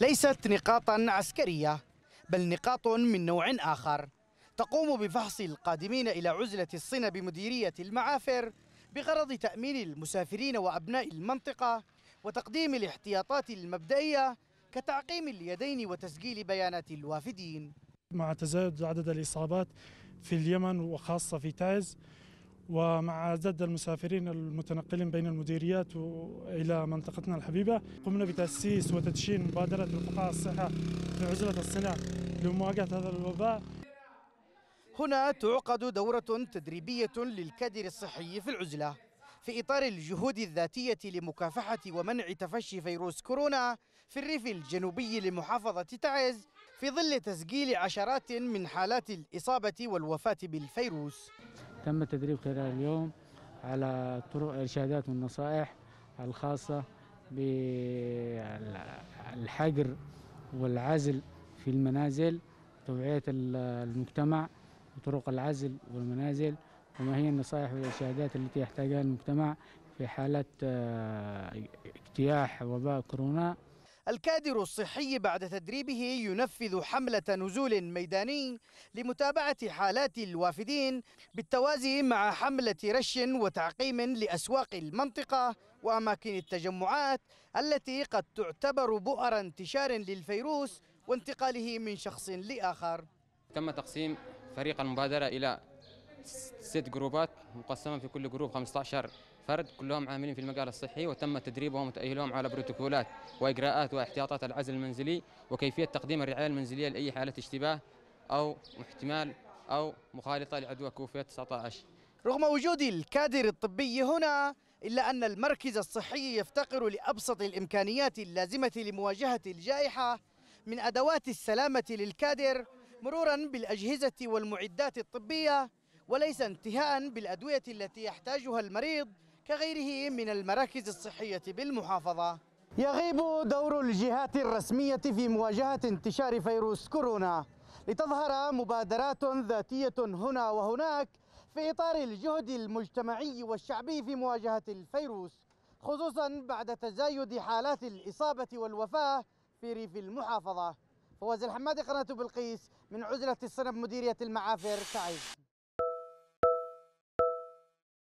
ليست نقاطا عسكرية بل نقاط من نوع آخر تقوم بفحص القادمين إلى عزلة الصين بمديرية المعافر بغرض تأمين المسافرين وأبناء المنطقة وتقديم الاحتياطات المبدئية كتعقيم اليدين وتسجيل بيانات الوافدين مع تزايد عدد الإصابات في اليمن وخاصة في تعز ومع عدد المسافرين المتنقلين بين المديريات إلى منطقتنا الحبيبة قمنا بتأسيس وتدشين مبادرة رفقاء الصحة في عزلة الصناعة لمواجهة هذا الوباء هنا تعقد دورة تدريبية للكادر الصحي في العزلة في إطار الجهود الذاتية لمكافحة ومنع تفشي فيروس كورونا في الريف الجنوبي لمحافظة تعز في ظل تسجيل عشرات من حالات الإصابة والوفاة بالفيروس تم التدريب خلال اليوم على طرق إرشادات والنصائح الخاصة بالحجر والعزل في المنازل توعية المجتمع بطرق العزل والمنازل وما هي النصائح والإرشادات التي يحتاجها المجتمع في حالة آه، اجتياح وباء كورونا الكادر الصحي بعد تدريبه ينفذ حملة نزول ميداني لمتابعة حالات الوافدين بالتوازي مع حملة رش وتعقيم لأسواق المنطقة وأماكن التجمعات التي قد تعتبر بؤر انتشار للفيروس وانتقاله من شخص لآخر تم تقسيم فريق المبادرة إلى ست جروبات مقسمه في كل جروب 15 فرد كلهم عاملين في المجال الصحي وتم تدريبهم وتاهيلهم على بروتوكولات واجراءات واحتياطات العزل المنزلي وكيفيه تقديم الرعايه المنزليه لاي حاله اشتباه او احتمال او مخالطه لعدوى كوفيد 19 رغم وجود الكادر الطبي هنا إلا أن المركز الصحي يفتقر لأبسط الإمكانيات اللازمة لمواجهة الجائحة من أدوات السلامة للكادر مرورا بالأجهزة والمعدات الطبية وليس انتهاء بالأدوية التي يحتاجها المريض كغيره من المراكز الصحية بالمحافظة يغيب دور الجهات الرسمية في مواجهة انتشار فيروس كورونا لتظهر مبادرات ذاتية هنا وهناك في إطار الجهد المجتمعي والشعبي في مواجهة الفيروس خصوصا بعد تزايد حالات الإصابة والوفاة في ريف المحافظة فواز الحمادي قناة بلقيس من عزلة الصنب مديرية المعافر تعز